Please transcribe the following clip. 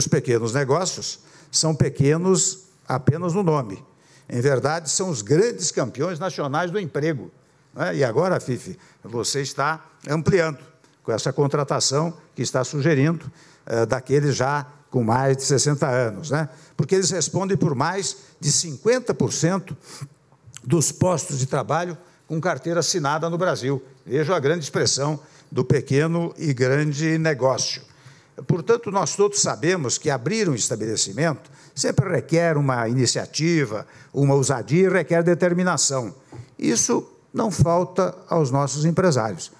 Os pequenos negócios são pequenos apenas no nome. Em verdade, são os grandes campeões nacionais do emprego. Né? E agora, Fife, você está ampliando com essa contratação que está sugerindo eh, daqueles já com mais de 60 anos, né? porque eles respondem por mais de 50% dos postos de trabalho com carteira assinada no Brasil. Veja a grande expressão do pequeno e grande negócio. Portanto, nós todos sabemos que abrir um estabelecimento sempre requer uma iniciativa, uma ousadia e requer determinação. Isso não falta aos nossos empresários.